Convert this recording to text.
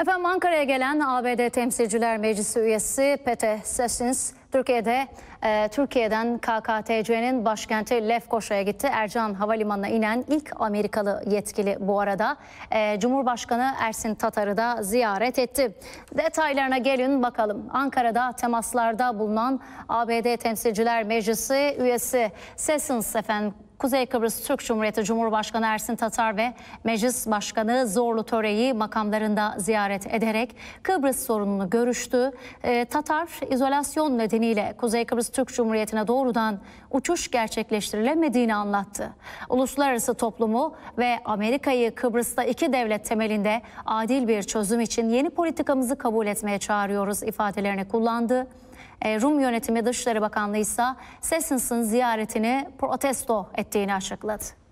Efendim Ankara'ya gelen ABD Temsilciler Meclisi üyesi Pete Sessions Türkiye'de e, Türkiye'den KKTC'nin başkenti Lefkoşa'ya gitti. Ercan Havalimanı'na inen ilk Amerikalı yetkili bu arada. E, Cumhurbaşkanı Ersin Tatar'ı da ziyaret etti. Detaylarına gelin bakalım. Ankara'da temaslarda bulunan ABD Temsilciler Meclisi üyesi Sessions efendim Kuzey Kıbrıs Türk Cumhuriyeti Cumhurbaşkanı Ersin Tatar ve Meclis Başkanı Zorlu Töre'yi makamlarında ziyaret ederek Kıbrıs sorununu görüştü. E, Tatar izolasyon nedeniyle Kuzey Kıbrıs Türk Cumhuriyeti'ne doğrudan uçuş gerçekleştirilemediğini anlattı. Uluslararası toplumu ve Amerika'yı Kıbrıs'ta iki devlet temelinde adil bir çözüm için yeni politikamızı kabul etmeye çağırıyoruz ifadelerini kullandı. E, Rum yönetimi Dışişleri Bakanlığı ise Sessins'in ziyaretini protesto ettiğini açıkladı.